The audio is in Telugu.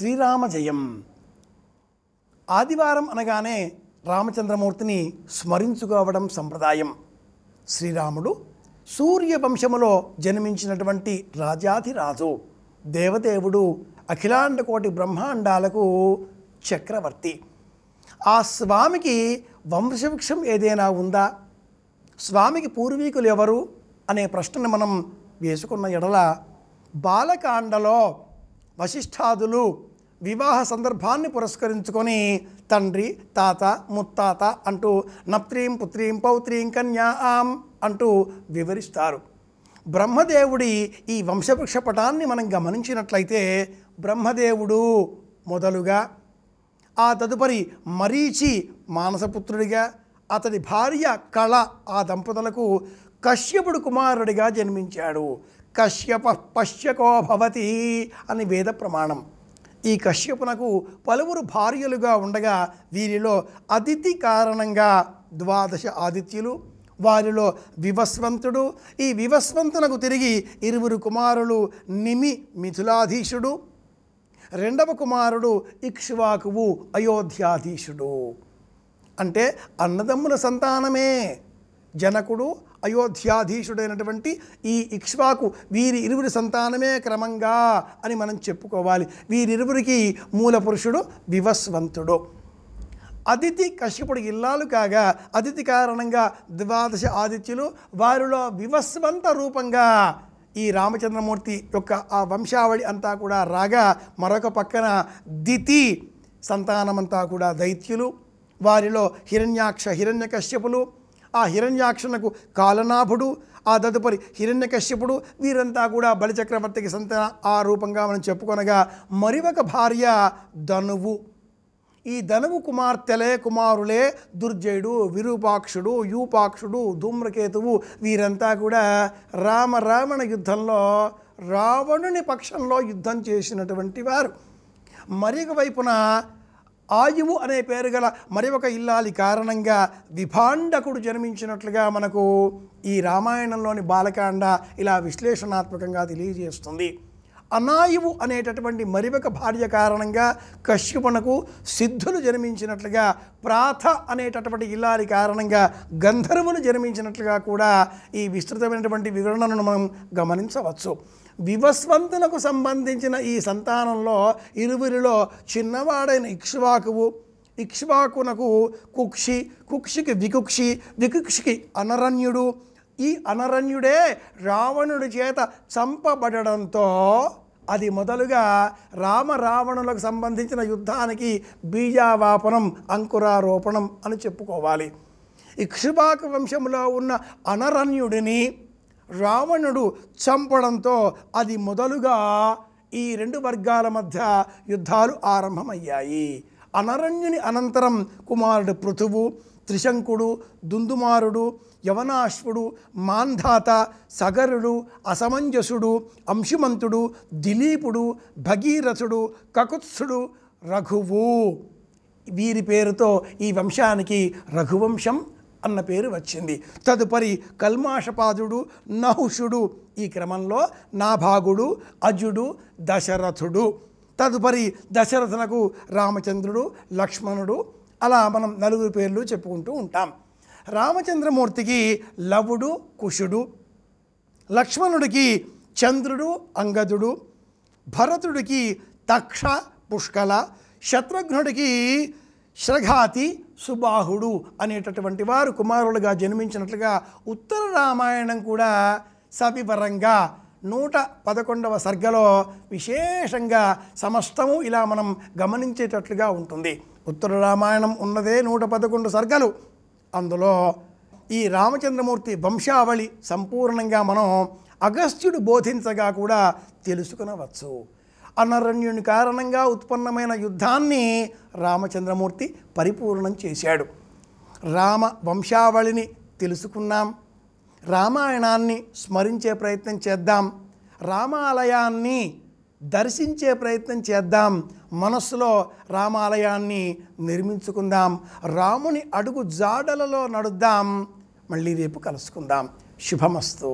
శ్రీరామ జయం ఆదివారం అనగానే రామచంద్రమూర్తిని స్మరించుకోవడం సంప్రదాయం శ్రీరాముడు సూర్యవంశములో జన్మించినటువంటి రాజాధిరాజు దేవదేవుడు అఖిలాండకోటి బ్రహ్మాండాలకు చక్రవర్తి ఆ స్వామికి వంశవృక్షం ఏదైనా ఉందా స్వామికి పూర్వీకులు ఎవరు అనే ప్రశ్నను మనం వేసుకున్న ఎడల బాలకాండలో వశిష్ఠాదులు వివాహ సందర్భాన్ని పురస్కరించుకొని తండ్రి తాత ముత్తాత అంటూ నప్త్రీం పుత్రీం పౌత్రీం కన్యా ఆం అంటూ వివరిస్తారు బ్రహ్మదేవుడి ఈ వంశవృక్ష పటాన్ని మనం గమనించినట్లయితే బ్రహ్మదేవుడు మొదలుగా ఆ తదుపరి మరీచి మానసపుత్రుడిగా అతడి భార్య కళ ఆ దంపతులకు కశ్యపుడు కుమారుడిగా జన్మించాడు కశ్యప పశ్యకోభవతి అని వేద ప్రమాణం ఈ కశ్యపునకు పలువురు భార్యలుగా ఉండగా వీరిలో అతిథి కారణంగా ద్వాదశ ఆదిత్యులు వారిలో వివస్వంతుడు ఈ వివస్వంతునకు తిరిగి ఇరువురు కుమారులు నిమి మిథులాధీశుడు రెండవ కుమారుడు ఇక్ష్వాకువు అయోధ్యాధీశుడు అంటే అన్నదమ్ముల సంతానమే జనకుడు అయోధ్యాధీశుడైనటువంటి ఈ ఇక్ష్వాకు వీరి ఇరువురి సంతానమే క్రమంగా అని మనం చెప్పుకోవాలి వీరిరువురికి మూల పురుషుడు వివస్వంతుడు అతిథి కశ్యపుడు ఇల్లాలు కాగా అతిథి కారణంగా ద్వాదశ ఆదిత్యులు వారిలో వివస్వంత రూపంగా ఈ రామచంద్రమూర్తి యొక్క ఆ వంశావళి అంతా కూడా రాగా మరొక పక్కన దితి సంతానమంతా కూడా దైత్యులు వారిలో హిరణ్యాక్ష హిరణ్య కశ్యపులు ఆ హిరణ్యాక్షులకు కాలనాభుడు ఆ తదుపరి హిరణ్యకశ్యపుడు వీరంతా కూడా బలిచక్రవర్తికి సంత ఆ రూపంగా మనం చెప్పుకొనగా మరి ఒక భార్య ధనువు ఈ ధనువు కుమార్తెలే కుమారులే దుర్జయుడు విరూపాక్షుడు యూపాక్షుడు ధూమ్రకేతువు వీరంతా కూడా రామరావణ యుద్ధంలో రావణుని పక్షంలో యుద్ధం చేసినటువంటి వారు మరి వైపున ఆయువు అనే పేరు గల మరి ఒక ఇల్లాలి కారణంగా విభాండకుడు జన్మించినట్లుగా మనకు ఈ రామాయణంలోని బాలకాండ ఇలా విశ్లేషణాత్మకంగా తెలియజేస్తుంది అనాయువు అనేటటువంటి మరివక భార్య కారణంగా కశ్యపునకు సిద్ధులు జన్మించినట్లుగా ప్రాథ అనేటటువంటి ఇల్లాలి కారణంగా గంధర్వులు జన్మించినట్లుగా కూడా ఈ విస్తృతమైనటువంటి వివరణను మనం గమనించవచ్చు వివస్వంతులకు సంబంధించిన ఈ సంతానంలో ఇరువురిలో చిన్నవాడైన ఇక్ష్వాకువు ఇక్ష్వాకునకు కుక్షి కుక్షికి వికుక్షి వికుక్షికి అనరణ్యుడు ఈ అనరణ్యుడే రావణుడి చేత చంపబడడంతో అది మొదలుగా రామ రావణులకు సంబంధించిన యుద్ధానికి బీజావాపనం అంకురారోపణం అని చెప్పుకోవాలి ఇక్షుబాకు వంశంలో ఉన్న అనరణ్యుడిని రావణుడు చంపడంతో అది మొదలుగా ఈ రెండు వర్గాల మధ్య యుద్ధాలు ఆరంభమయ్యాయి అనరణ్యుని అనంతరం కుమారుడు పృథువు త్రిశంకుడు దుందుమారుడు యవనాశ్వుడు మాంధాత సగరుడు అసమంజసుడు అంశుమంతుడు దిలీపుడు భగీరథుడు కకుత్సుడు రఘువు వీరి పేరుతో ఈ వంశానికి రఘువంశం అన్న పేరు వచ్చింది తదుపరి కల్మాషపాదుడు నహుషుడు ఈ క్రమంలో నాభాగుడు అజుడు దశరథుడు తదుపరి దశరథునకు రామచంద్రుడు లక్ష్మణుడు అలా మనం నలుగురు పేర్లు చెప్పుకుంటూ ఉంటాం రామచంద్రమూర్తికి లవుడు కుషుడు లక్ష్మణుడికి చంద్రుడు అంగదుడు భరతుడికి తక్ష పుష్కల శత్రుఘ్నుడికి శ్రఘాతి సుబాహుడు అనేటటువంటి వారు కుమారులుగా జన్మించినట్లుగా ఉత్తర రామాయణం కూడా సవివరంగా నూట పదకొండవ సర్గలో విశేషంగా సమస్తము ఇలా మనం గమనించేటట్లుగా ఉంటుంది ఉత్తర రామాయణం ఉన్నదే నూట పదకొండు సర్గలు అందులో ఈ రామచంద్రమూర్తి వంశావళి సంపూర్ణంగా మనం అగస్త్యుడు బోధించగా కూడా తెలుసుకునవచ్చు అనరణ్యుని కారణంగా ఉత్పన్నమైన యుద్ధాన్ని రామచంద్రమూర్తి పరిపూర్ణం చేశాడు రామ వంశావళిని తెలుసుకున్నాం రామాయణాన్ని స్మరించే ప్రయత్నం చేద్దాం రామాలయాన్ని దర్శించే ప్రయత్నం చేద్దాం మనస్సులో రామాలయాన్ని నిర్మించుకుందాం రాముని అడుగు జాడలలో నడుద్దాం మళ్ళీ రేపు కలుసుకుందాం శుభమస్తు